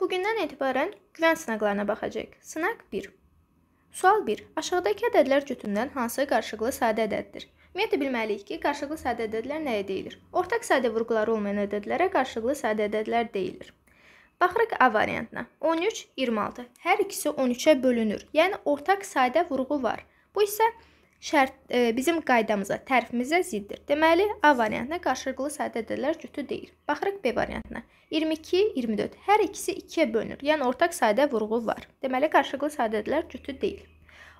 Bugündən etibarən güvən sınaqlarına baxacağıq. Sınaq 1. Sual 1. Aşağıdakı ədədlər cütündən hansı qarşılıqlı sadə ədəddir? Ümumiyyətlə bilməliyik ki, qarşılıqlı sadə ədədlər nəyə deyilir? Ortaq sadə vurğuları olmayan ədədlərə qarşılıqlı sadə ədədlər deyilir. Baxırıq A variantına. 13, 26. Hər ikisi 13-ə bölünür. Yəni ortaq sadə vurğu var. Bu isə şərt e, bizim qaydamıza, tərifimizə ziddir. Deməli, A variantına qarşılıqlı sadədədlər cütü deyil. Baxırıq B variantına. 22, 24. Hər ikisi 2-yə bölünür. Yəni ortaq sayda vurğu var. Deməli, qarşılıqlı sadədədlər cütü deyil.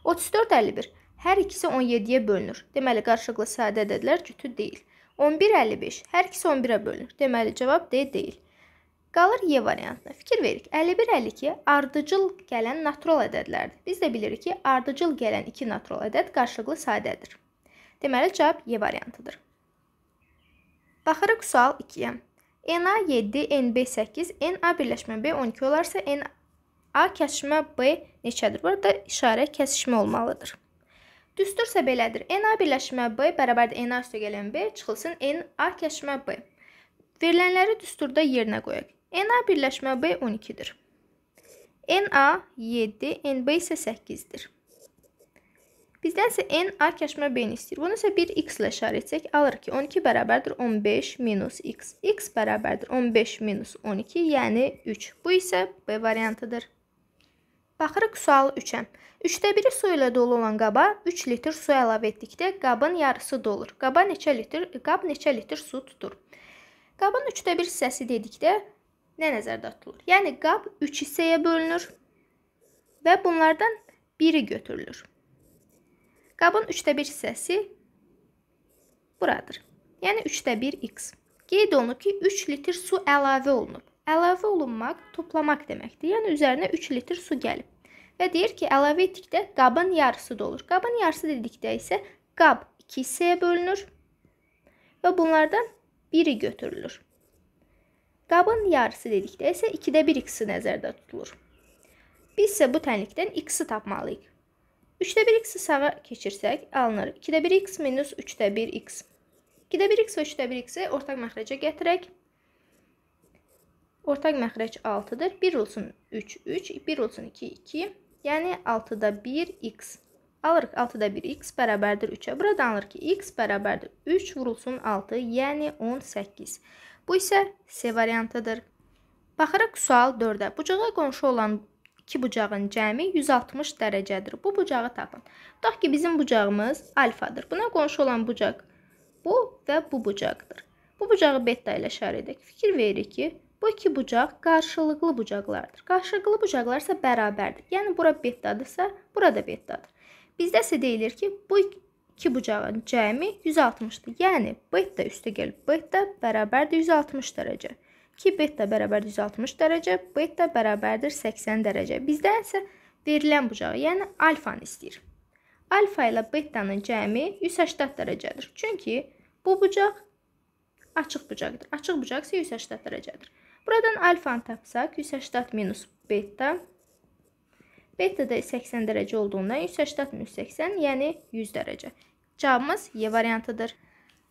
34, 51. Hər ikisi 17-yə bölünür. Deməli, qarşılıqlı sadədədlər cütü deyil. 11, 55. Hər ikisi 11-ə bölünür. Deməli, cavab D deyil. Qalır Y variantına. Fikir veririk. 51-52 ardıcıl gələn natural ədədlərdir. Biz də bilirik ki, ardıcıl gələn iki natural ədəd qarşılıqlı sadədir. Deməli, cavab Y variantıdır. Baxırıq sual 2-yə. NA 7, NB 8, NA birləşmə B 12 olarsa, NA kəsişmə B neçədir? Burada işarə kəsişmə olmalıdır. Düstursa belədir. NA birləşmə B bərabərdir NA üstə gələn B, çıxılsın NA kəsişmə B. Verilənləri düsturda yerinə qoyaq. Na birləşmə B 12-dir. Na 7, NB isə 8-dir. Bizdən isə N A kəşmə B-ni istəyir. Bunu isə 1x ilə işarə etsək, alırıq ki, 12 bərabərdir 15 minus x. x bərabərdir 15 minus 12, yəni 3. Bu isə B variantıdır. Baxırıq sual 3-ə. 3də 1-i su ilə dolu olan qaba 3 litr su əlavə etdikdə qabın yarısı dolur. Qaba neçə litr, qab neçə litr su tutur? Qabın 3də 1 hissəsi dedikdə nə nəzərdə tutulur? Yəni qab 3 hissəyə bölünür və bunlardan biri götürülür. Qabın 3də 1 hissəsi buradır. Yəni 3də 1 x. Qeyd olunub ki, 3 litr su əlavə olunub. Əlavə olunmaq toplamaq deməkdir. Yəni üzərinə 3 litr su gəlib. Və deyir ki, əlavə etdikdə qabın yarısı dolur. Qabın yarısı dedikdə isə qab 2 hissəyə bölünür və bunlardan biri götürülür. Qabın yarısı dedikdə isə 2-də 1 x-i nəzərdə tutulur. Biz isə bu tənlikdən x-i tapmalıyıq. 3-də 1 x-i sağa keçirsək, alınır 2-də 1 x minus 3-də 1 x. 2-də 1 x və 3-də 1 x-i ortaq məxrəcə gətirək. Ortaq məxrəc 6-dır. 1 olsun 3, 3, 1 olsun 2, 2. Yəni 6-da 1 x. Alırıq 6-da 1 x bərabərdir 3-ə. Burada alır ki, x bərabərdir 3 vurulsun 6, yəni 18. Bu isə C variantıdır. Baxırıq sual 4-ə. Bucağa qonşu olan iki bucağın cəmi 160 dərəcədir. Bu bucağı tapın. Tutaq ki, bizim bucağımız alfadır. Buna qonşu olan bucaq bu və bu bucaqdır. Bu bucağı beta ilə işarə edək. Fikir veririk ki, bu iki bucaq qarşılıqlı bucaqlardır. Qarşılıqlı bucaqlar isə bərabərdir. Yəni bura betadırsa, burada betadır. Bizdə isə deyilir ki, bu 2 bucağın cəmi 160-dır. Yəni beta üstəgəl beta bərabərdir 160 dərəcə. 2 beta bərabərdir 160 dərəcə, beta bərabərdir 80 dərəcə. Bizdən isə verilən bucağı, yəni alfanı istəyir. Alfa ilə betanın cəmi 180 dərəcədir. Çünki bu bucaq açıq bucaqdır. Açıq bucaq isə 180 dərəcədir. Buradan alfanı tapsaq, 180 minus beta. Beta da 80 dərəcə olduğundan 180 minus 80, yəni 100 dərəcə. Cavabımız Y variantıdır.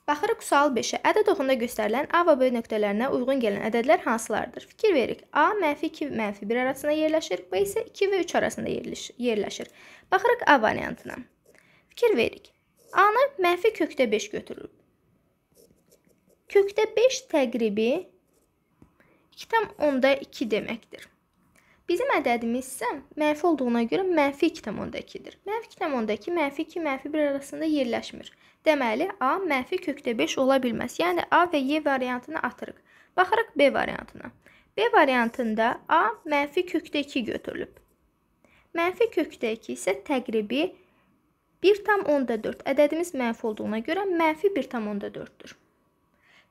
Baxırıq sual 5-ə. Ədəd oxunda göstərilən A və B nöqtələrinə uyğun gələn ədədlər hansılardır? Fikir veririk. A mənfi 2 və mənfi 1 arasında yerləşir, B isə 2 və 3 arasında yerləşir. Baxırıq A variantına. Fikir veririk. A-nı mənfi kökdə 5 götürülüb. Kökdə 5 təqribi 2,2 deməkdir. Bizim ədədimiz isə mənfi olduğuna görə mənfi 2.2-dir. Mənfi 2.2, mənfi 2, mənfi 1 arasında yerləşmir. Deməli, A mənfi kökdə 5 ola bilməz. Yəni, A və Y variantını atırıq. Baxırıq B variantına. B variantında A mənfi kökdə 2 götürülüb. Mənfi kökdə 2 isə təqribi 1,4. Ədədimiz mənfi olduğuna görə mənfi 1,4-dür.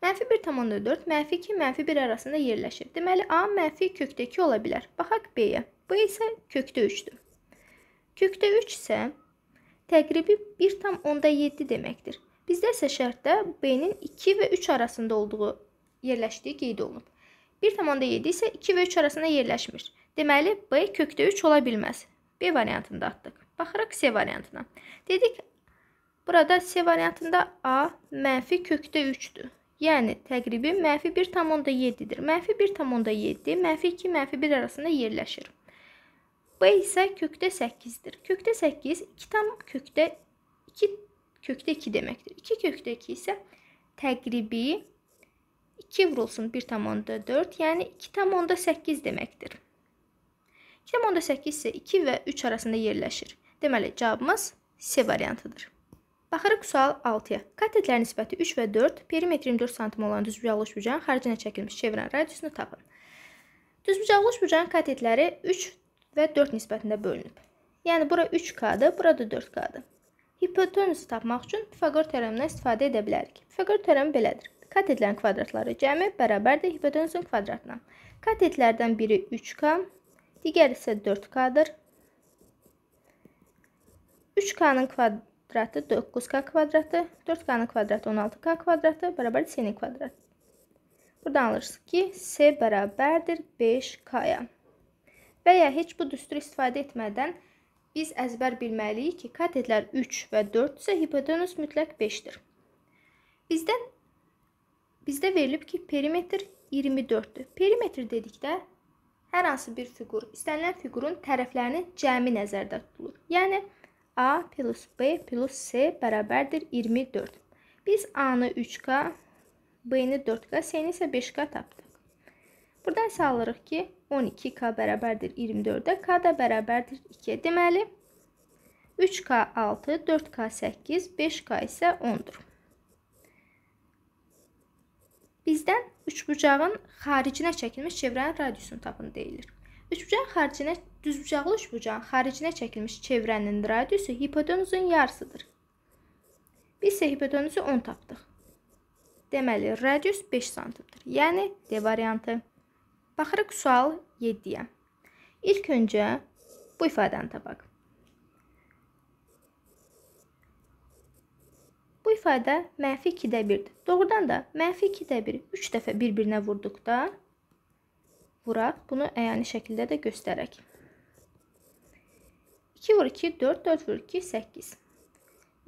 Mənfi 1,4 mənfi 2 mənfi 1 arasında yerləşir. Deməli, A mənfi kökdə 2 ola bilər. Baxaq B-yə. B isə kökdə 3-dür. Kökdə 3 isə təqribi 1,7 deməkdir. Bizdə isə şərtdə B-nin 2 və 3 arasında olduğu yerləşdiyi qeyd olunub. 1,7 isə 2 və 3 arasında yerləşmir. Deməli, B kökdə 3 ola bilməz. B variantında atdıq. Baxıraq C variantına. Dedik, burada C variantında A mənfi kökdə 3-dür. Yəni təqribi mənfi 1,7-dir. Mənfi 1,7 mənfi 2, mənfi 1 arasında yerləşir. B isə kökdə 8-dir. Kökdə 8 2 tam kökdə 2 kökdə 2 deməkdir. 2 kökdə 2 isə təqribi 2 vurulsun 1,4, yəni 2,8 deməkdir. 2,8 isə 2 və 3 arasında yerləşir. Deməli, cavabımız C variantıdır. Baxırıq sual 6-ya. Katetlərin nisbəti 3 və 4, perimetri 24 sm olan düzbucaqlı üçbucağın xaricinə çəkilmiş çevirən radiusunu tapın. Düzbucaqlı üçbucağın katetləri 3 və 4 nisbətində bölünüb. Yəni bura 3k-dır, bura da 4k-dır. Hipotenusu tapmaq üçün Pifaqor teoremindən istifadə edə bilərik. Pifaqor teoremi belədir. Katetlərin kvadratları cəmi bərabərdir hipotenusun kvadratına. Katetlərdən biri 3k, digəri isə 4k-dır. 3k-nın kvadratı kvadratı 9k kvadratı, 4k-nın kvadratı 16k kvadratı bərabər c-nin kvadratı. Buradan alırız ki, c bərabərdir 5k-ya. Və ya heç bu düstur istifadə etmədən biz əzbər bilməliyik ki, katetlər 3 və 4 isə hipotenüs mütləq 5-dir. Bizdən bizdə verilib ki, perimetr 24-dür. Perimetr dedikdə hər hansı bir fiqur, istənilən fiqurun tərəflərinin cəmi nəzərdə tutulur. Yəni A plus B plus C bərabərdir 24. Biz A-nı 3K, B-ni 4K, C-ni isə 5K tapdıq. Buradan isə alırıq ki, 12K bərabərdir 24-ə, K da bərabərdir 2-yə. Deməli, 3K 6, 4K 8, 5K isə 10-dur. Bizdən üçbucağın xaricinə çəkilmiş çevrənin radiusunu tapın deyilir. Üçbucağın xaricinə düzbucaqlı üçbucağın xaricinə çəkilmiş çevrənin radiusu hipotenuzun yarısıdır. Biz isə hipotenuzu 10 tapdıq. Deməli, radius 5 santimdir. Yəni D variantı. Baxırıq sual 7-yə. İlk öncə bu ifadəni tapaq. Bu ifadə mənfi 2-də 1-dir. Doğrudan da mənfi 2-də 1 üç dəfə bir-birinə vurduqda vuraq. Bunu əyani şəkildə də göstərək. 2 vur 2, 4, 4 vur 2, 8.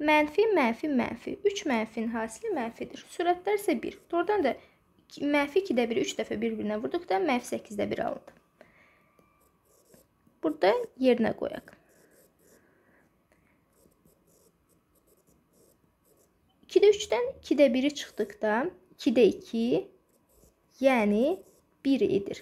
Mənfi, mənfi, mənfi. 3 mənfinin hasili mənfidir. Sürətlər isə 1. Doğrudan da mənfi 2-də 1, 3 dəfə bir-birinə vurduqda mənfi 8-də 1 alındı. Burada yerinə qoyaq. 2-də 3-dən 2-də 1-i çıxdıqda 2-də 2, yəni 1 edir.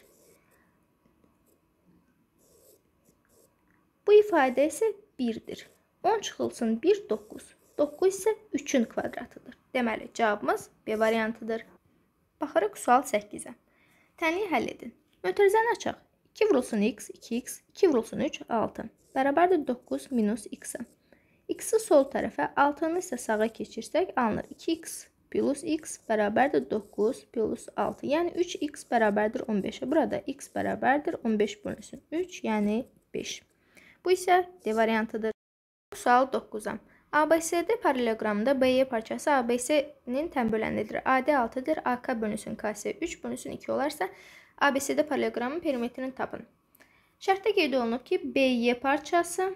Bu ifadə isə 1-dir. 10 çıxılsın 1, 9. 9 isə 3-ün kvadratıdır. Deməli, cavabımız B variantıdır. Baxırıq sual 8-ə. Tənliyi həll edin. Mötərizəni açaq. 2 vurulsun x, 2x, 2 vurulsun 3, 6. Bərabərdir 9 minus x-i. x-i sol tərəfə, 6-nı isə sağa keçirsək, alınır 2x plus x bərabərdir 9 plus 6. Yəni 3x bərabərdir 15-ə. Burada x bərabərdir 15 bölünsün 3, yəni 5. Bu isə D variantıdır. Sual 9-a. ABCD paralelogramda BY parçası ABC-nin tən böləndidir. AD 6-dır. AK bölünsün KS 3 bölünsün 2 olarsa ABCD paralelogramın perimetrini tapın. Şərtdə qeyd olunub ki, BY parçası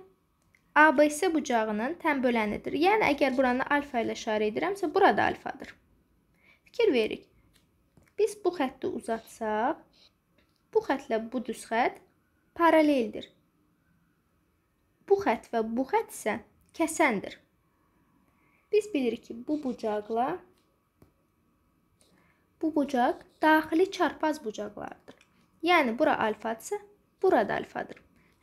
ABC bucağının tən böləndidir. Yəni əgər buranı alfa ilə işarə edirəmsə, burada alfadır. Fikir veririk. Biz bu xətti uzatsaq, bu xəttlə bu düz xətt paraleldir. Bu xətt və bu xətt isə kəsəndir. Biz bilirik ki, bu bucaqla bu bucaq daxili çarpaz bucaqlardır. Yəni bura alfadırsa, burada alfadır.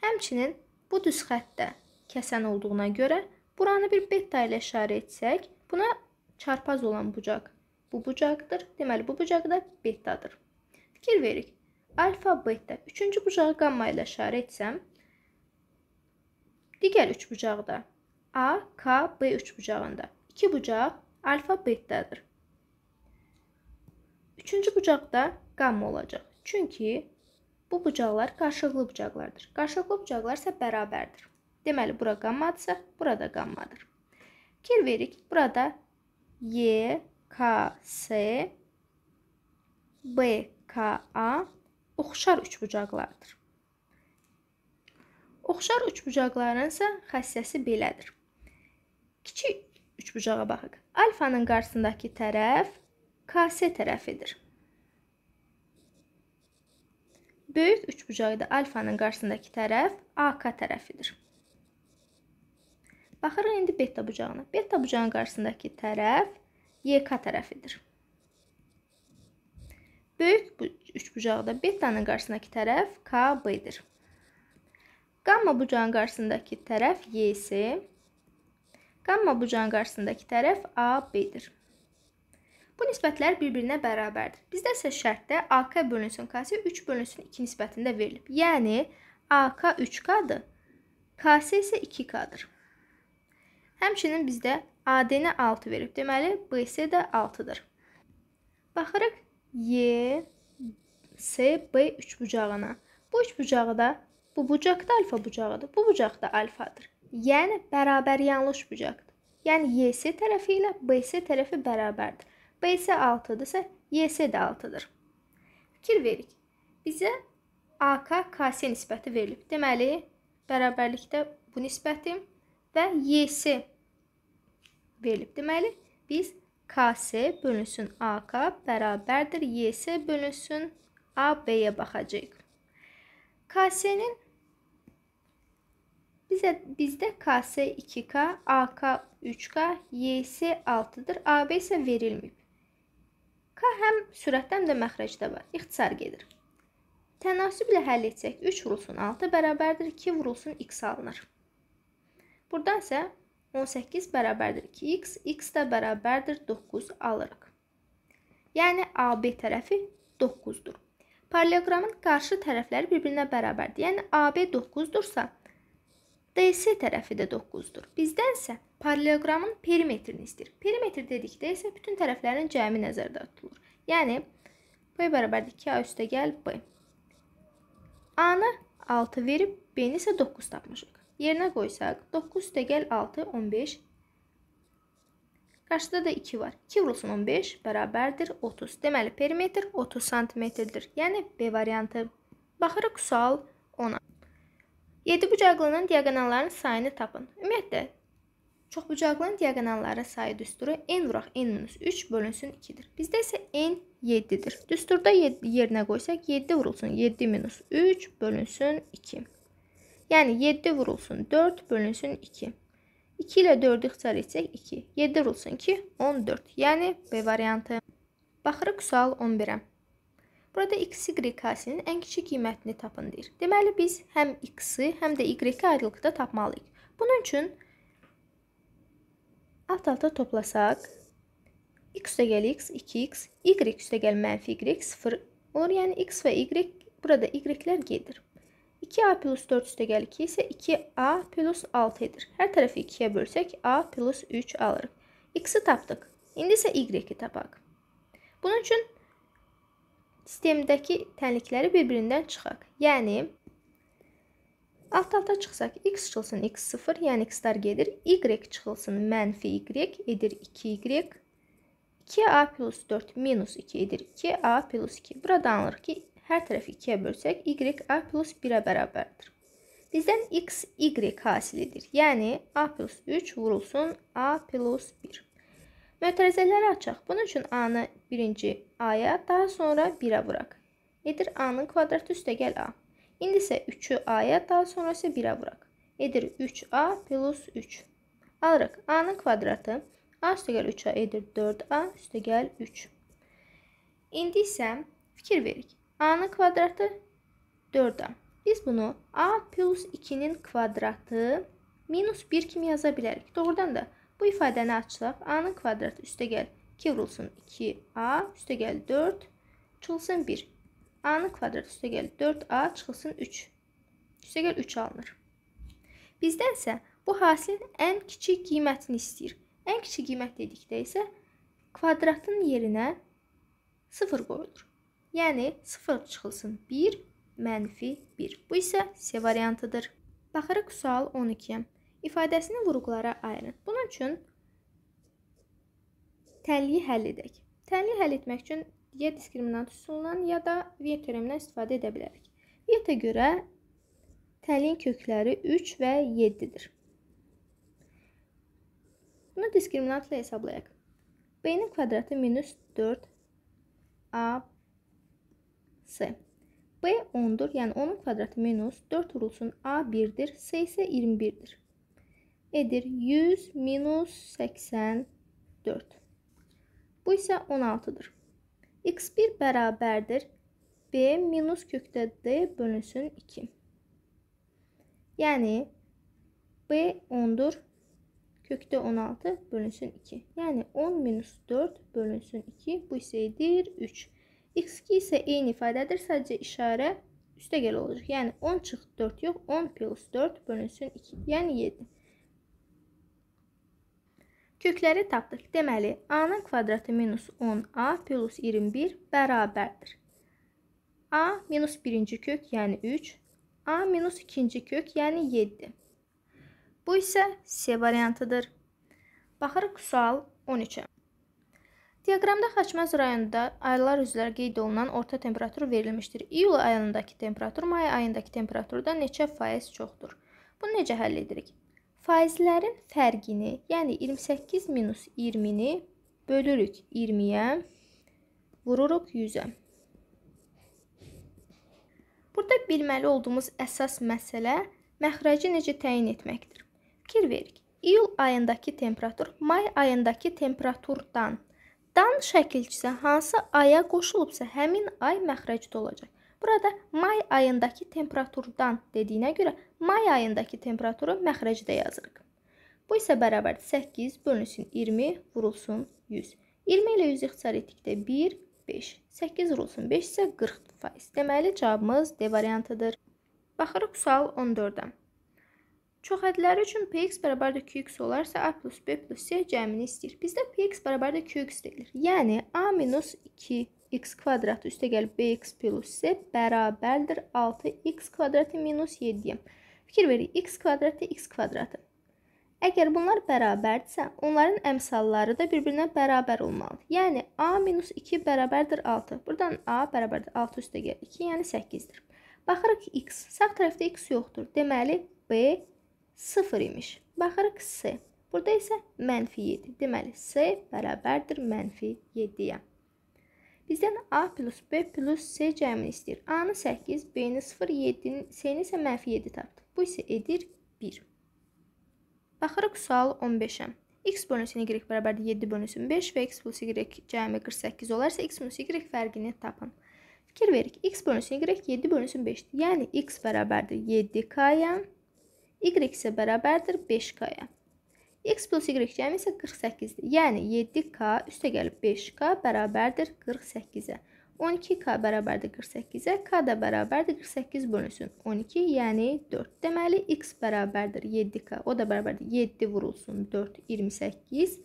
Həmçinin bu düz xəttdə kəsən olduğuna görə buranı bir beta ilə işarə etsək, buna çarpaz olan bucaq bu bucaqdır. Deməli bu bucaq da betadır. Fikir verik. Alfa, beta. Üçüncü bucağı qamma ilə işarə etsəm, Digər üçbucaqda A, K, B üçbucağında iki bucaq alfabetdədir. Üçüncü bucaqda qamma olacaq. Çünki bu bucaqlar qarşılıqlı bucaqlardır. Qarşılıqlı bucaqlar isə bərabərdir. Deməli, bura qammadırsa, burada qammadır. Fikir verik, burada Y, K, S, B, K, A oxşar üçbucaqlardır. Oxşar üçbucaqların isə xassəsi belədir. Kiçik üçbucağa baxaq. Alfanın qarşısındakı tərəf KS tərəfidir. Böyük üçbucaqda alfanın qarşısındakı tərəf AK tərəfidir. Baxırıq indi beta bucağına. Beta bucağının qarşısındakı tərəf YK tərəfidir. Böyük üçbucaqda betanın qarşısındakı tərəf KB-dir. Qamma bucağın qarşısındakı tərəf Y-si, qamma bucağın qarşısındakı tərəf AB-dir. Bu nisbətlər bir-birinə bərabərdir. Bizdə isə şərtdə AK bölünsün KS 3 bölünsün 2 nisbətində verilib. Yəni AK 3K-dır, KS isə 2K-dır. Həmçinin bizdə AD-nə 6 verib. Deməli, BC də 6-dır. Baxırıq Y, S, B üç bucağına. Bu üç bucağı da Bu bucaq da alfa bucağıdır. Bu bucaq da alfadır. Yəni bərabər yanlış bucaqdır. Yəni YS tərəfi ilə BS tərəfi bərabərdir. BS 6-dırsa, YS də 6-dır. Fikir verik. Bizə AK KS nisbəti verilib. Deməli, bərabərlikdə bu nisbəti və YS verilib. Deməli, biz KS bölünsün AK bərabərdir YS bölünsün AB-yə baxacağıq. KS-nin Bize bizde KS 2K, AK 3K, YS 6-dır. AB isə verilmir. K həm sürətdə, həm də məxrəcdə var. İxtisar gedir. Tənasüblə həll etsək 3 vurulsun 6 bərabərdir 2 vurulsun x alınır. Burdan isə 18 bərabərdir 2x, x də bərabərdir 9 alırıq. Yəni AB tərəfi 9-dur. Paraleogramın qarşı tərəfləri bir-birinə bərabərdir. Yəni AB 9-dursa, DS tərəfi də 9-dur. Bizdənsə paraleloqramın perimetrini istəyir. Perimetr dedikdə isə bütün tərəflərin cəmi nəzərdə tutulur. Yəni B bərabərdir 2A üstəgəl B. A-nı 6 verib B-ni isə 9 tapmışıq. Yerinə qoysaq 9 üstəgəl 6 15 Qarşıda da 2 var. 2 vurulsun 15 bərabərdir 30. Deməli perimetr 30 sm-dir. Yəni B variantı. Baxırıq sual 7 bucaqlının diaqonallarının sayını tapın. Ümumiyyətlə çoxbucaqlının diaqonalları sayı düsturu n vuraq n-3 bölünsün 2-dir. Bizdə isə n 7-dir. Düsturda 7 yerinə qoysaq 7 vurulsun 7-3 bölünsün 2. Yəni 7 vurulsun 4 bölünsün 2. 2 ilə 4-ü ixtisar etsək 2. 7 vurulsun 2 14. Yəni B variantı. Baxırıq sual 11-ə. Burada x, y kasinin ən kiçik qiymətini tapın deyir. Deməli, biz həm x-i, həm də y-i ayrılıqda tapmalıyıq. Bunun üçün alt-alta toplasaq, x üstəgəl x, 2x, y üstəgəl mənfi y, 0 olur. Yəni, x və y, burada y-lər gedir. 2a plus 4 üstəgəl 2 isə 2a plus 6 edir. Hər tərəfi 2-yə bölsək, a plus 3 alırıq. x-i tapdıq. İndi isə y-i tapaq. Bunun üçün sistemdəki tənlikləri bir-birindən çıxaq. Yəni alt-alta çıxsaq x çıxılsın x0, yəni x-lar gedir. y çıxılsın mənfi y edir 2y. 2a plus 4 minus 2 edir 2a plus 2. Burada anılır ki, hər tərəfi 2-yə bölsək, y a plus 1-ə bərabərdir. Bizdən x, y hasil edir. Yəni a plus 3 vurulsun a plus 1. Mötərizələri açaq. Bunun üçün A-nı birinci A-ya, daha sonra 1-ə vuraq. Edir A-nın kvadratı üstə gəl A. İndi isə 3-ü A-ya, daha sonra isə 1-ə vuraq. Edir 3A plus 3. Alırıq A-nın kvadratı. A üstə gəl 3A edir 4A üstə gəl 3. İndi isə fikir verik. A-nın kvadratı 4A. Biz bunu A plus 2-nin kvadratı minus 1 kimi yaza bilərik. Doğrudan da A Bu ifadəni açsaq, A-nın kvadratı üstə gəl 2 vurulsun 2A, üstə gəl 4, çıxılsın 1. A-nın kvadratı üstə gəl 4A, çıxılsın 3. Üstə gəl 3 alınır. Bizdənsə bu hasilin ən kiçik qiymətini istəyir. Ən kiçik qiymət dedikdə isə kvadratın yerinə 0 qoyulur. Yəni 0 çıxılsın 1, mənfi 1. Bu isə C variantıdır. Baxırıq sual 12-yə ifadəsini vurğulara ayırın. Bunun üçün tənliyi həll edək. Tənliyi həll etmək üçün ya diskriminant üsulundan ya da Viet teoremindən istifadə edə bilərik. Vietə görə tənliyin kökləri 3 və 7-dir. Bunu diskriminantla hesablayaq. B-nin kvadratı minus 4 A S. B 10-dur, yəni 10-un kvadratı minus 4 vurulsun A 1-dir, S isə 21-dir edir 100 minus 84. Bu isə 16-dır. x1 bərabərdir b minus kökdə d bölünsün 2. Yəni b 10-dur. Kökdə 16 bölünsün 2. Yəni 10 minus 4 bölünsün 2. Bu isə edir 3. x2 isə eyni ifadədir. Sadəcə işarə üstə gəl olacaq. Yəni 10 çıx 4 yox, 10 plus 4 bölünsün 2. Yəni 7. Kökləri tapdıq. Deməli, A-nın kvadratı minus 10A plus 21 bərabərdir. A minus birinci kök, yəni 3. A minus ikinci kök, yəni 7. Bu isə C variantıdır. Baxırıq sual 13-ə. Diaqramda Xaçmaz rayonunda aylar üzrə qeyd olunan orta temperatur verilmişdir. İyul ayındakı temperatur may ayındakı temperaturdan neçə faiz çoxdur? Bunu necə həll edirik? Faizlərin fərqini, yəni 28 minus 20-ni bölürük 20-yə, vururuq 100-ə. Burada bilməli olduğumuz əsas məsələ məxrəci necə təyin etməkdir. Fikir verik. İyul ayındakı temperatur may ayındakı temperaturdan dan şəkilçisi hansı aya qoşulubsa, həmin ay məxrəcdə olacaq. Burada may ayındakı temperaturdan dediyinə görə may ayındakı temperaturu məxrəcdə yazırıq. Bu isə bərabərdir 8 bölünsün 20 vurulsun 100. 20 ilə 100 ixtisar etdikdə 1, 5. 8 vurulsun 5 isə 40%. Deməli cavabımız D variantıdır. Baxırıq sual 14-ə. Çox hədləri üçün px bərabərdir qx olarsa a plus b plus c cəmini istəyir. Bizdə px bərabərdir qx deyilir. Yəni a minus 2 x kvadratı üstə gəl bx plus c bərabərdir 6x kvadratı minus 7-yə. Fikir verik, x kvadratı, x kvadratı. Əgər bunlar bərabərdirsə, onların əmsalları da bir-birinə bərabər olmalıdır. Yəni, a minus 2 bərabərdir 6. Buradan a bərabərdir 6 üstə gəl 2, yəni 8-dir. Baxırıq x, sağ tərəfdə x yoxdur. Deməli, b 0 imiş. Baxırıq c. Burada isə mənfi 7. Deməli, C bərabərdir mənfi 7-yə. Bizdən A plus B plus C cəmini istəyir. A-nı 8, B-ni 0, 7-ni, C-ni isə mənfi 7 tapdıq. Bu isə edir 1. Baxırıq sual 15-ə. X bölünsün Y bərabərdir 7 bölünsün 5 və X plus Y cəmi 48 olarsa X minus Y fərqini tapın. Fikir verik. X bölünsün Y 7 bölünsün 5-dir. Yəni X bərabərdir 7K-ya, Y isə bərabərdir 5K-ya. X plus Y cəmi isə 48-dir. Yəni 7K üstə gəlib 5K bərabərdir 48-ə. 12K bərabərdir 48-ə, K da bərabərdir 48 bölünsün 12, yəni 4. Deməli, X bərabərdir 7K, o da bərabərdir 7 vurulsun 4, 28.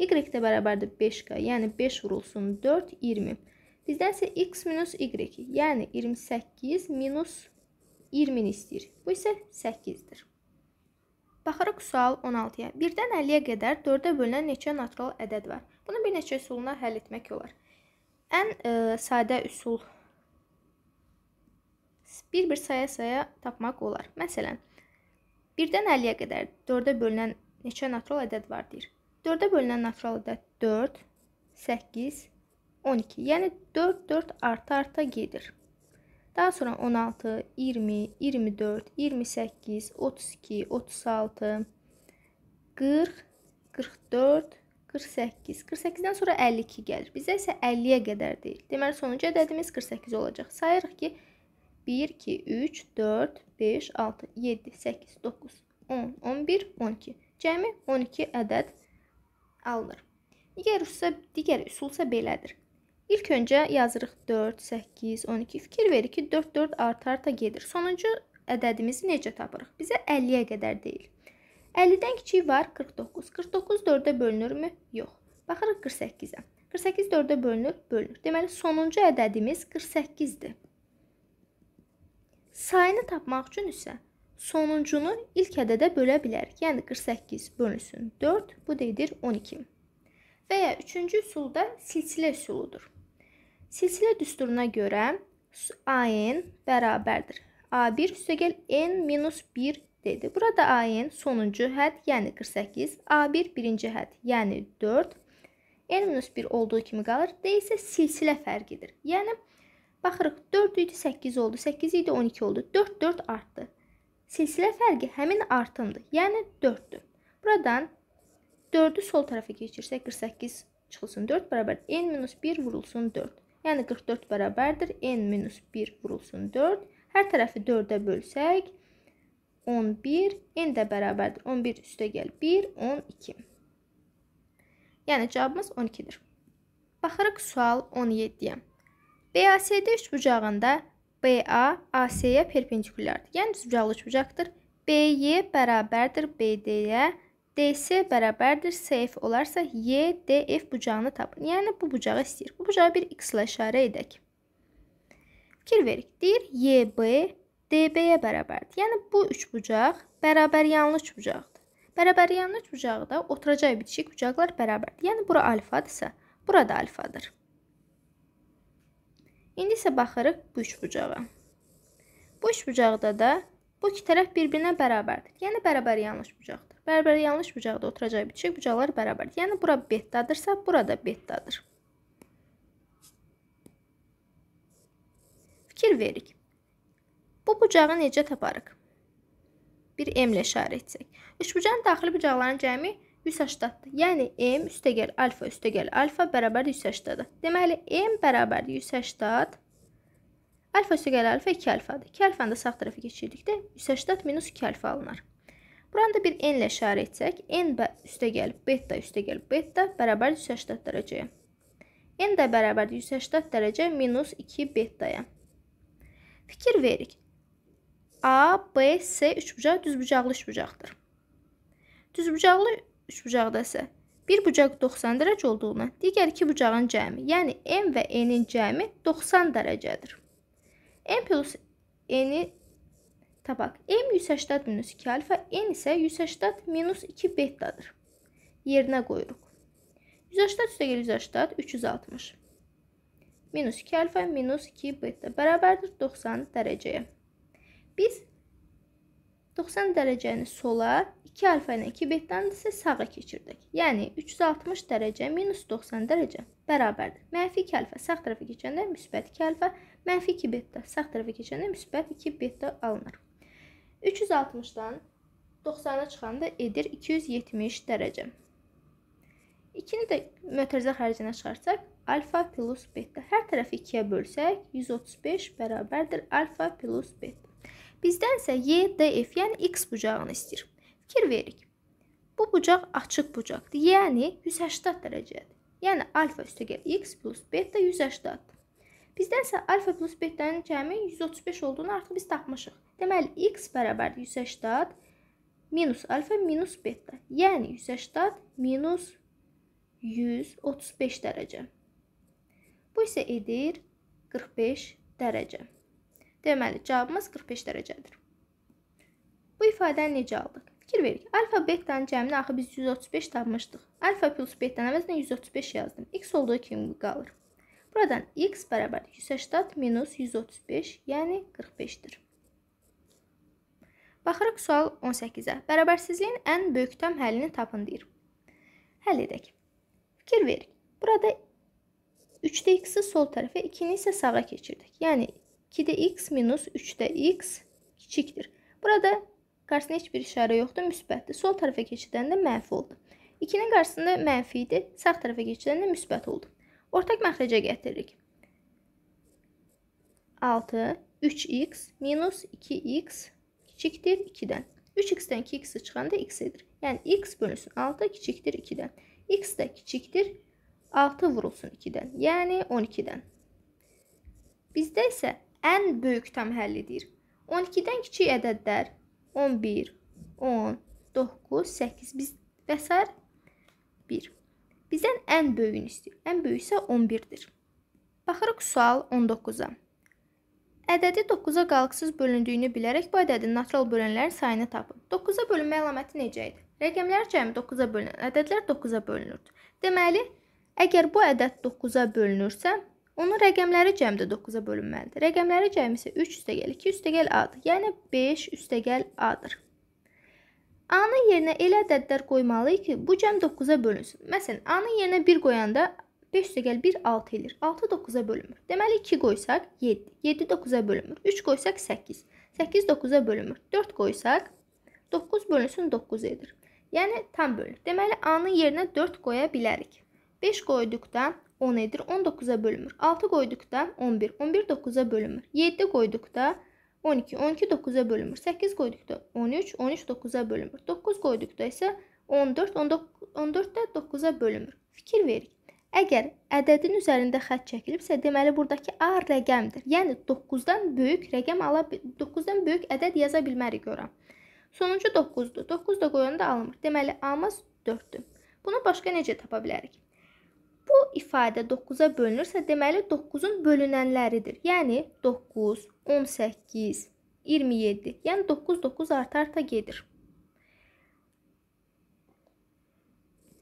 Y də bərabərdir 5K, yəni 5 vurulsun 4, 20. Bizdən isə X minus Y, yəni 28 minus 20-ni istəyir. Bu isə 8-dir. Baxırıq sual 16-ya. 1-dən 50-yə qədər 4-ə bölünən neçə natural ədəd var? Bunu bir neçə üsulla həll etmək olar. Ən e, sadə üsul bir-bir saya-saya tapmaq olar. Məsələn, 1-dən 50-yə qədər 4-ə bölünən neçə natural ədəd var deyir. 4-ə bölünən natural ədəd 4, 8, 12. Yəni 4 4 arta-arta gedir. Daha sonra 16, 20, 24, 28, 32, 36, 40, 44, 48. 48-dən sonra 52 gəlir. Bizə isə 50-yə qədər deyil. Deməli sonuncu ədədimiz 48 olacaq. Sayırıq ki 1 2 3 4 5 6 7 8 9 10 11 12. Cəmi 12 ədəd alınır. Digər üsulsa digər üsulsa belədir. İlk öncə yazırıq 4, 8, 12. Fikir verir ki, 4, 4 arta-arta gedir. Sonuncu ədədimizi necə tapırıq? Bizə 50-yə qədər deyil. 50-dən kiçik var 49. 49 4-ə bölünürmü? Yox. Baxırıq 48-ə. 48 4-ə bölünür, bölünür. Deməli sonuncu ədədimiz 48-dir. Sayını tapmaq üçün isə sonuncunu ilk ədədə bölə bilərik. Yəni 48 bölünsün 4, bu da edir 12. Və ya üçüncü üsulda silsilə üsuludur. Silsilə düsturuna görə AN bərabərdir. A1 üstəgəl N minus 1 dedi. Burada AN sonuncu həd, yəni 48, A1 birinci həd, yəni 4, N minus 1 olduğu kimi qalır. D isə silsilə fərqidir. Yəni, baxırıq 4 idi, 8 oldu, 8 idi, 12 oldu, 4, 4 artdı. Silsilə fərqi həmin artımdır, yəni 4-dür. Buradan 4-ü sol tərəfə keçirsək, 48 çıxılsın 4 bərabər N minus 1 vurulsun 4. Yəni 44 bərabərdir. N minus 1 vurulsun 4. Hər tərəfi 4-ə bölsək, 11. N də bərabərdir. 11 üstə gəl 1, 12. Yəni cavabımız 12-dir. Baxırıq sual 17-yə. BACD üçbucağında BA AC-yə perpendikulyardır. Yəni düzbucaqlı üçbucaqdır. BY bərabərdir BD-yə DS bərabərdir, seyf olarsa YDF bucağını tapın. Yəni, bu bucağı istəyir. Bu bucağa bir x ilə işarə edək. Fikir verik. Deyir, YB DB-yə bərabərdir. Yəni, bu üç bucaq bərabər yanlı üç bucaqdır. Bərabər yanlı üç bucağı da oturacaq bitişik bucaqlar bərabərdir. Yəni, bura alfadırsa, burada alfadır. İndi isə baxırıq bu üç bucağa. Bu üç bucaqda da bu iki tərəf bir-birinə bərabərdir. Yəni, bərabər yanlış bucaqdır. Bərbər yanlış bucaqda oturacaq bitişik bucaqlar bərabərdir. Yəni bura betdadırsa, burada betdadır. Fikir veririk. Bu bucağı necə taparıq? Bir M ilə işarə etsək. Üçbucağın daxili bucaqlarının cəmi 180-dır. Yəni M üstəgəl alfa üstəgəl alfa bərabər 180-dır. Deməli M bərabər 180 Alfa üstəgəl alfa 2 alfadır. 2 alfanı da sağ tərəfə keçirdikdə 180 minus 2 alfa alınar. Buranda bir n ilə işarə etsək, n bə üstə gəlib beta üstə gəlib beta bərabər 180 dərəcəyə. n də bərabər 180 dərəcə minus 2 betaya. Fikir veririk. A, B, C üçbucaq düzbucaqlı üçbucaqdır. Düzbucaqlı üçbucaqda isə bir bucaq 90 dərəcə olduğuna, digər iki bucağın cəmi, yəni m və n-in cəmi 90 dərəcədir. m plus n-in Tabak M 180 minus 2 alfa, N isə 180 minus 2 betadır. Yerinə qoyuruq. 180 üstə gəl 180, 360. Minus 2 alfa, minus 2 beta bərabərdir 90 dərəcəyə. Biz 90 dərəcəni sola, 2 alfa ilə 2 betdən isə sağa keçirdik. Yəni 360 dərəcə minus 90 dərəcə bərabərdir. Mənfi 2 alfa sağ tərəfə keçəndə müsbət 2 alfa, mənfi 2 beta sağ tərəfə keçəndə müsbət 2 beta alınır. 360-dan 90-a çıxanda edir 270 dərəcə. İkini də mötərizə xəricinə çıxartsaq, alfa plus beta. Hər tərəfi 2-yə bölsək, 135 bərabərdir alfa plus beta. Bizdən isə Y, D, F, yəni X bucağını istəyir. Fikir veririk. Bu bucaq açıq bucaqdır, yəni 180 dərəcədir. Yəni alfa üstəgəl X plus beta 180-dir. Bizdən isə alfa plus beta'nın cəmi 135 olduğunu artıq biz tapmışıq. Deməli, x bərabərdir 180 minus alfa minus beta. Yəni 180 minus 135 dərəcə. Bu isə edir 45 dərəcə. Deməli, cavabımız 45 dərəcədir. Bu ifadəni necə aldıq? Fikir verik. Alfa betanın cəmini axı biz 135 tapmışdıq. Alfa plus betanın əvəzinə 135 yazdım. X olduğu kimi qalır. Buradan x bərabər 180 minus 135, yəni 45-dir. Baxırıq sual 18-ə. Bərabərsizliyin ən böyük tam həllini tapın deyir. Həll edək. Fikir verik. Burada 3-də x-i sol tərəfə, 2-ni isə sağa keçirdik. Yəni 2-də x minus 3-də x kiçikdir. Burada qarşısında heç bir işarə yoxdur, müsbətdir. Sol tərəfə keçidəndə mənfi oldu. 2-nin qarşısında mənfi idi, sağ tərəfə keçidəndə müsbət oldu. Ortaq məxrəcə gətiririk. 6 3x minus 2x kiçikdir 2-dən. 3x-dən 2x-i çıxanda x-dir. Yəni x bölünsün 6 kiçikdir 2-dən. x də kiçikdir 6 vurulsun 2-dən. Yəni 12-dən. Bizdə isə ən böyük tam həllidir. 12-dən kiçik ədədlər 11, 10, 9, 8 biz və sair 1. Bizdən ən böyüyünü istəyir. Ən böyük isə 11-dir. Baxırıq sual 19-a. Ədədi 9-a qalıqsız bölündüyünü bilərək bu ədədin natural bölənlərin sayını tapın. 9-a bölünmə əlaməti necə idi? Rəqəmlər cəmi 9-a bölünür, ədədlər 9-a bölünürdü. Deməli, əgər bu ədəd 9-a bölünürsə, onun rəqəmləri cəmi də 9-a bölünməlidir. Rəqəmləri cəmi isə 3 üstəgəl 2 üstəgəl A-dır. Yəni 5 üstəgəl A-dır. A-nın yerinə elə ədədlər qoymalıyıq ki, bu cəm 9-a bölünsün. Məsələn, A-nın yerinə 1 qoyanda 5 dəgəl 1 6 edir. 6 9-a bölünmür. Deməli 2 qoysaq 7. 7 9-a bölünmür. 3 qoysaq 8. 8 9-a bölünmür. 4 qoysaq 9 bölünsün 9 edir. Yəni tam bölünür. Deməli A-nın yerinə 4 qoya bilərik. 5 qoyduqda 10 edir. 19-a bölünmür. 6 qoyduqda 11. 11 9-a bölünmür. 7 qoyduqda 10 12. 12 9-a bölünmür. 8 qoyduqda 13, 13 9-a bölünmür. 9 qoyduqda isə 14, 19, 14 də 9-a bölünmür. Fikir verik. Əgər ədədin üzərində xətt çəkilibsə, deməli burdakı A rəqəmdir. Yəni 9-dan böyük rəqəm ala 9-dan böyük ədəd yaza bilmərik ora. Sonuncu 9-dur. 9 da qoyanda alınmır. Deməli A-mız 4-dür. Bunu başqa necə tapa bilərik? Bu ifadə 9-a bölünürsə, deməli 9-un bölünənləridir. Yəni 9, 18, 27. Yəni 9 9 arta-arta gedir.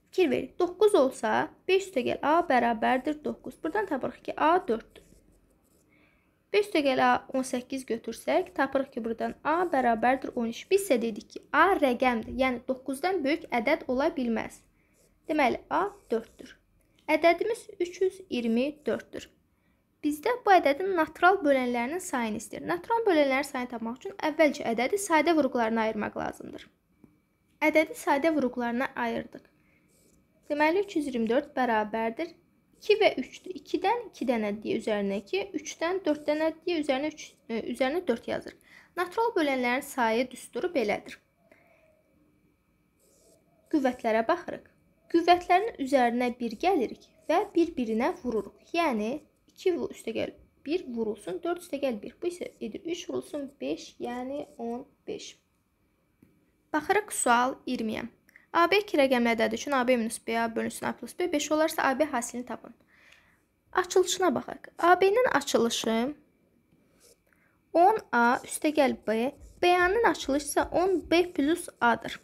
Fikir verin. 9 olsa 5 üstəgəl A bərabərdir 9. Buradan tapırıq ki, A 4-dür. 5 üstəgəl A 18 götürsək, tapırıq ki, buradan A bərabərdir 13. Biz isə dedik ki, A rəqəmdir. Yəni 9-dan böyük ədəd ola bilməz. Deməli, A 4-dür. Ədədimiz 324-dür. Bizdə bu ədədin natural bölənlərinin sayını istəyir. Natural bölənlərin sayını tapmaq üçün əvvəlcə ədədi sadə vurğularına ayırmaq lazımdır. Ədədi sadə vurğularına ayırdıq. Deməli 324 bərabərdir 2 və 3-dür. 2-dən 2 dənə diyə üzərinə 2, 3-dən 4 dənə diyə üzərinə 3, ə, e, üzərinə 4 yazırıq. Natural bölənlərin sayı düsturu belədir. Qüvvətlərə baxırıq. Qüvvətlərin üzərinə bir gəlirik və bir-birinə vururuq. Yəni 2 üstəgəl 1 vurulsun, 4 üstəgəl 1. Bu isə edir 3 vurulsun 5, yəni 15. Baxırıq sual 20-yə. AB 2 rəqəmli ədədi üçün AB minus BA bölünsün A plus B 5 olarsa AB hasilini tapın. Açılışına baxaq. AB-nin açılışı 10A üstəgəl B, BA-nın açılışı isə 10B plus A-dır.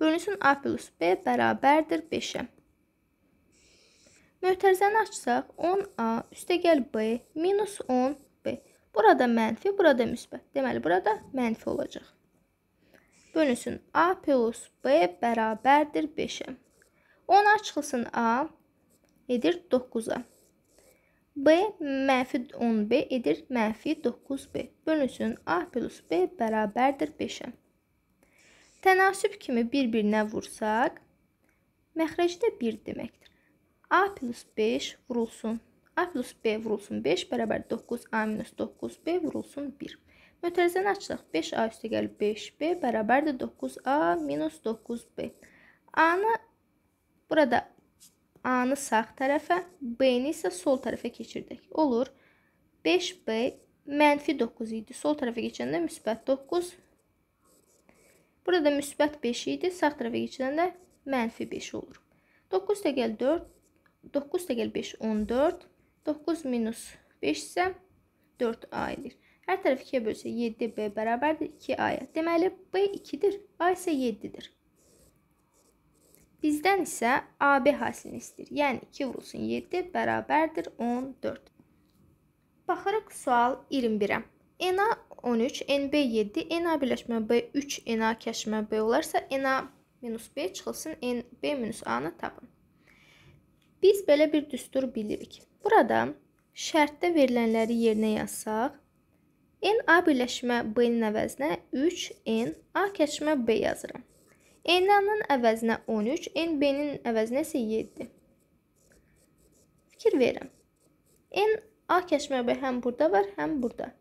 Bölünsün A plus B bərabərdir 5-ə. Möhtərizəni açsaq, 10A üstəgəl B minus 10B. Burada mənfi, burada müsbət. Deməli, burada mənfi olacaq. Bölünsün A plus B bərabərdir 5-ə. 10A çıxılsın A edir 9-a. B mənfi 10B edir mənfi 9B. Bölünsün A plus B bərabərdir 5-ə. Tənasüb kimi bir-birinə vursaq, məxrəci də 1 deməkdir. A plus 5 vurulsun. A plus B vurulsun 5 bərabər 9, A minus 9, B vurulsun 1. Mötərizəni açdıq. 5A üstə gəl 5B bərabərdir 9A minus 9B. A-nı burada A-nı sağ tərəfə, B-ni isə sol tərəfə keçirdik. Olur. 5B mənfi 9 idi. Sol tərəfə keçəndə müsbət 9 Burada müsbət 5 idi. Sağ tərəfə keçəndə mənfi 5 olur. 9 dəgəl 4, 9 dəgəl 5, 14. 9 minus 5 isə 4A edir. Hər tərəf 2-yə bölsə 7B bərabərdir 2A-ya. Deməli, B 2-dir, A isə 7-dir. Bizdən isə AB hasilini istəyir. Yəni 2 vurulsun 7 bərabərdir 14. Baxırıq sual 21-ə. Ena 13, NB 7, NA birləşmə B 3, NA kəşmə B olarsa, NA minus B çıxılsın, NB minus A-nı tapın. Biz belə bir düstur bilirik. Burada şərtdə verilənləri yerinə yazsaq, NA birləşmə B-nin əvəzinə 3, NA kəşmə B yazıram. NA-nın əvəzinə 13, NB-nin əvəzinə isə 7. Fikir verin. N A kəşmə B həm burada var, həm burada.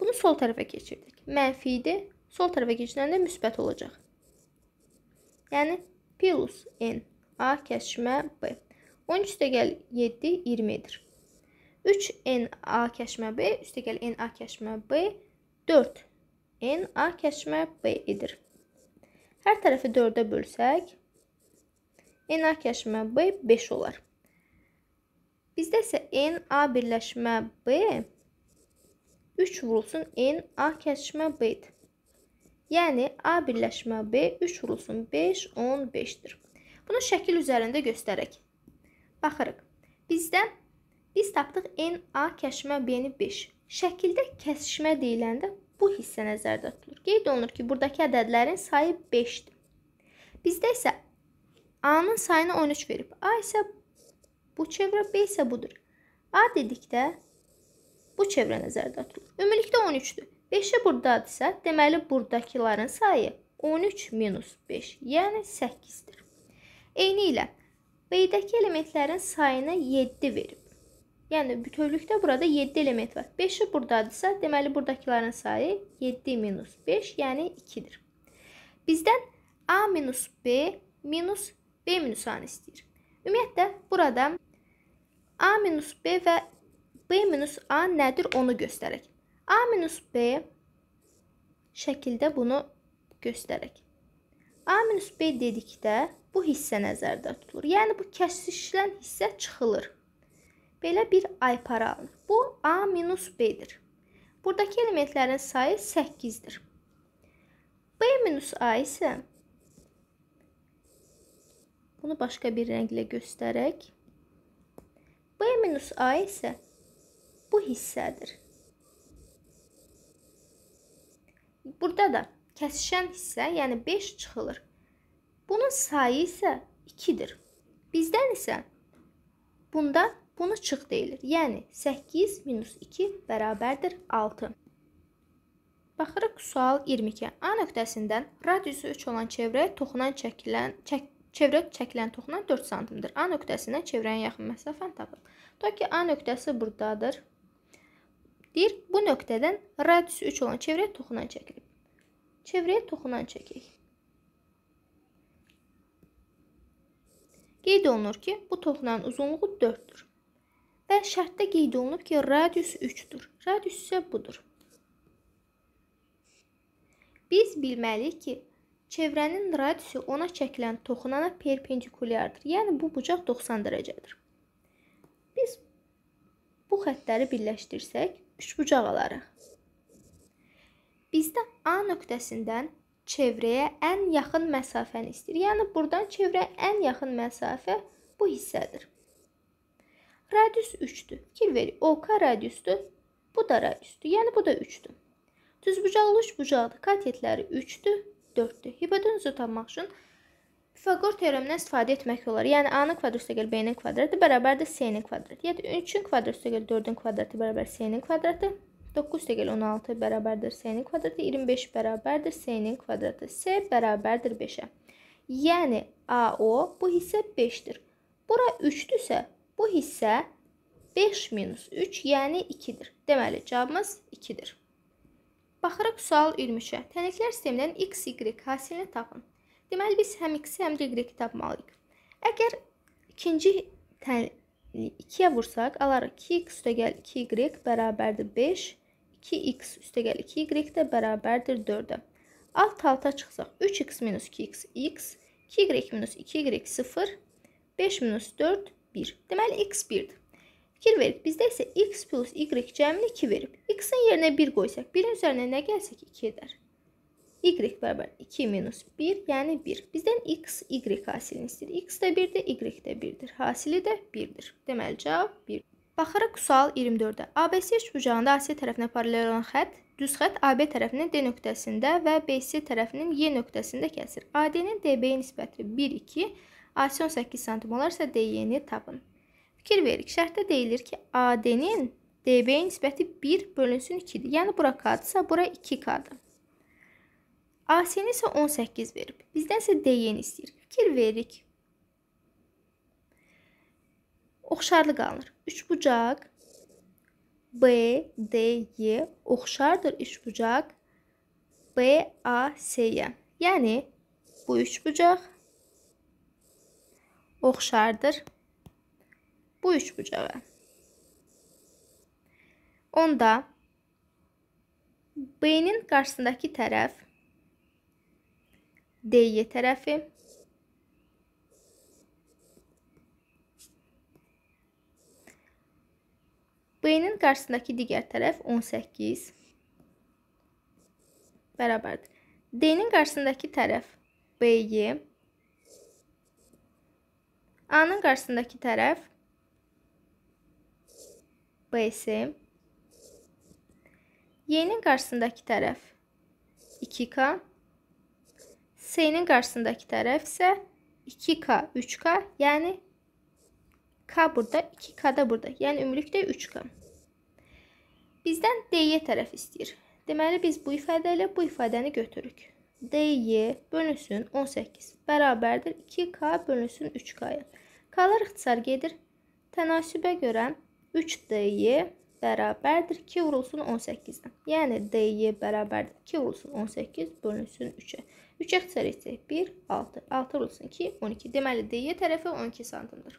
Bunu sol tərəfə keçirdik. Mənfi idi. Sol tərəfə keçirəndə müsbət olacaq. Yəni plus n a kəşmə b. 13 üstəgəl 7 20-dir. 3 n a kəşmə b üstəgəl n a kəşmə b 4 n a kəşmə b edir. Hər tərəfi 4-ə bölsək n a kəşmə b 5 olar. Bizdə isə n a birləşmə b 3 vurulsun n A kəsişmə B-dir. Yəni A birləşmə B 3 vurulsun 5 15-dir. Bunu şəkil üzərində göstərək. Baxırıq. Bizdə biz tapdıq n A kəsişmə B-ni 5. Şəkildə kəsişmə deyiləndə bu hissə nəzərdə tutulur. Qeyd olunur ki, buradakı ədədlərin sayı 5-dir. Bizdə isə A-nın sayını 13 verib, A isə bu çevrə, B isə budur. A dedikdə Bu çevrə nəzərdə tutulur. Ümumilikdə 13-dür. 5-i buradadırsa, deməli buradakıların sayı 13 minus 5, yəni 8-dir. Eyni ilə B-dəki elementlərin sayına 7 verib. Yəni bütövlükdə burada 7 element var. 5-i buradadırsa, deməli buradakıların sayı 7 minus 5, yəni 2-dir. Bizdən A minus B minus B minus A-nı istəyir. Ümumiyyətlə, burada A minus B və B minus A nədir onu göstərək. A minus B şəkildə bunu göstərək. A minus B dedikdə bu hissə nəzərdə tutulur. Yəni, bu kəsişilən hissə çıxılır. Belə bir aypara alınır. Bu A minus B-dir. Buradakı elementlərin sayı 8-dir. B minus A isə bunu başqa bir rənglə göstərək. B minus A isə bu hissədir. Burada da kəsişən hissə, yəni 5 çıxılır. Bunun sayı isə 2-dir. Bizdən isə bunda bunu çıx deyilir. Yəni 8 minus 2 bərabərdir 6. Baxırıq sual 22. A nöqtəsindən radiusu 3 olan çevrə toxunan çəkilən çək, çevrə çəkilən toxunan 4 sm-dir. A nöqtəsindən çevrəyə yaxın məsafəni tapın. Tutaq ki, A nöqtəsi burdadır. Deyir, bu nöqtədən radius 3 olan çevrəyə toxunan çəkilib. Çevrəyə toxunan çəkək. Qeyd olunur ki, bu toxunanın uzunluğu 4-dür. Və şərtdə qeyd olunub ki, radius 3-dür. Radius isə budur. Biz bilməliyik ki, çevrənin radiusu ona çəkilən toxunana perpendikulyardır. Yəni bu bucaq 90 dərəcədir. Biz bu xəttləri birləşdirsək, üçbucaqları. Bizdə A nöqtəsindən çevrəyə ən yaxın məsafəni istəyir. Yəni burdan çevrəyə ən yaxın məsafə bu hissədir. Radius 3-dür. Fikir verin. OK radiusdur. Bu da radiusdur. Yəni bu da 3-dür. Düzbucaqlı üçbucaqlı katetləri 3-dür, 4-dür. Hipotenuzu tapmaq üçün Pifaqor teoremindən istifadə etmək olar. Yəni A-nın kvadratı equal B-nin yəni, kvadratı bərabərdir C-nin kvadratı. Yəni 3-ün kvadratı equal 4-ün kvadratı bərabər C-nin kvadratı. 9 equal 16 bərabərdir C-nin kvadratı. 25 bərabərdir C-nin kvadratı. C bərabərdir 5-ə. Yəni AO bu hissə 5-dir. Bura 3-dürsə, bu hissə 5 minus 3, yəni 2-dir. Deməli, cavabımız 2-dir. Baxırıq sual 23-ə. Tənəklər sistemindən x, y hasilini tapın. Deməli biz həm x-i, həm də y-i tapmalıyıq. Əgər ikinci tən 2-yə vursaq, alarıq 2x üstəgəl 2y bərabərdir 5, 2x üstəgəl 2y də bərabərdir 4-ə. Alt alta çıxsaq, 3x minus 2x x, 2y minus 2y 0, 5 minus 4 1. Deməli x 1-dir. Fikir verib, bizdə isə x plus y cəmini 2 verib. x-in yerinə 1 qoysaq, 1-in üzərinə nə gəlsə ki, 2 edər y bərabər 2 minus 1, yəni 1. Bizdən x, y hasilini istəyir. x də 1-dir, y də 1-dir. Hasili də 1-dir. Deməli, cavab 1. Baxaraq sual 24-də. ABC üçbucağında AC tərəfinə paralel olan xətt düz xətt AB tərəfinin D nöqtəsində və BC tərəfinin Y nöqtəsində kəsir. AD-nin DB-yə nisbəti 1, 2, AC 18 sm olarsa DY-ni tapın. Fikir verik. Şərtdə deyilir ki, AD-nin DB-yə nisbəti 1 bölünsün 2-dir. Yəni bura K-dırsa, bura 2K-dır. Asin isə 18 verib. Bizdən isə D-yen istəyir. Fikir veririk. Oxşarlı qalır. Üçbucaq B, D, Y oxşardır üçbucaq B, A, S-yə. Yəni bu üçbucaq oxşardır bu üçbucağa. Onda B-nin qarşısındakı tərəf D tarafı B-nin qarşısındakı digər tərəf 18 bərabərdir. D-nin qarşısındakı tərəf B-yi, A-nın qarşısındakı tərəf B-si, Y-nin qarşısındakı tərəf 2K, C-nin qarşısındakı tərəf isə 2K, 3K, yəni K burada, 2K da burada. Yəni ümumilikdə 3K. Bizdən D-yə tərəf istəyir. Deməli, biz bu ifadə ilə bu ifadəni götürürük. D-yə bölünsün 18 bərabərdir 2K bölünsün 3K-ya. K-lar ixtisar gedir. Tənasübə görə 3D-yə bərabərdir 2 vurulsun 18-dən. Yəni DY bərabərdir 2 vurulsun 18 bölünsün 3-ə. 3 əxsər etsək 1, 6. 6 vurulsun 2, 12. Deməli DY tərəfi 12 santımdır.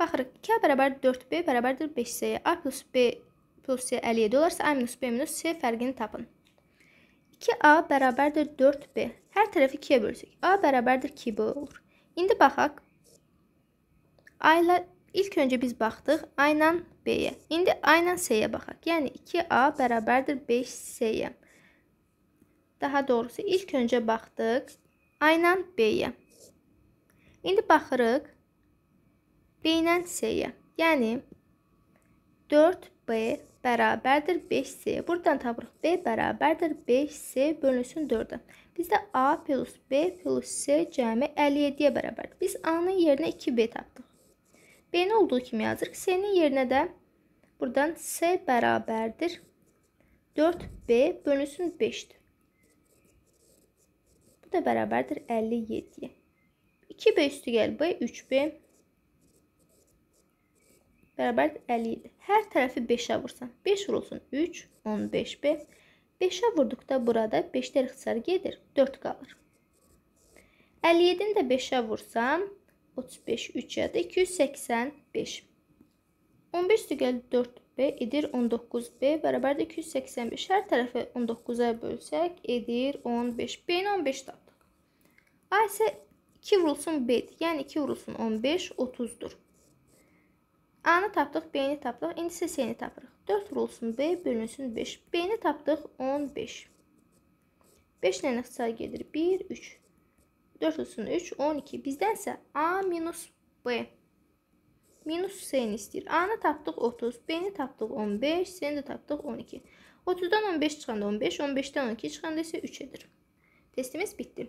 Baxırıq 2A bərabər 4B bərabərdir 5C-yə. A plus B plus C 57 olarsa A minus B minus C fərqini tapın. 2A bərabərdir 4B. Hər tərəfi 2-yə bölsək. A bərabərdir 2B olur. İndi baxaq. A ilə ilk öncə biz baxdıq. A ilə B-yə. İndi A ilə C-yə baxaq. Yəni 2A bərabərdir 5C-yə. Daha doğrusu ilk öncə baxdıq A ilə B-yə. İndi baxırıq yəni B ilə C-yə. Yəni 4B bərabərdir 5C. Buradan tapırıq B bərabərdir 5C bölünsün 4-ə. Bizdə A plus B plus C cəmi 57-yə bərabərdir. Biz A-nın yerinə 2B tapdıq. B-ni olduğu kimi yazırıq. C-nin yerinə də buradan C bərabərdir. 4B bölünsün 5-dir. Bu da bərabərdir 57-yə. 2B üstü gəl B, 3B bərabərdir 57. Hər tərəfi 5-ə vursan. 5 vurulsun 3, 15B. 5-ə vurduqda burada 5-də ixtisar gedir. 4 qalır. 57-ni də 5-ə vursam 35 3 ya da 285. 11 üstəgəl 4B edir 19B bərabərdir 285. Hər tərəfi 19-a bölsək edir 15. B-ni 15 tapdıq. A isə 2 vurulsun B-dir. Yəni 2 vurulsun 15 30-dur. A-nı tapdıq, B-ni tapdıq. İndi isə C-ni tapırıq. 4 vurulsun B, bölünsün 5. B-ni tapdıq 15. 5 ilə ixtisar gedir 1 3. 4 olsun 3 12. Bizdənsə A minus B minus C-ni istəyir. A-nı tapdıq 30, B-ni tapdıq 15, C-ni də tapdıq 12. 30-dan 15 çıxanda 15, 15-dən 12 çıxanda isə 3 edir. Testimiz bitdi.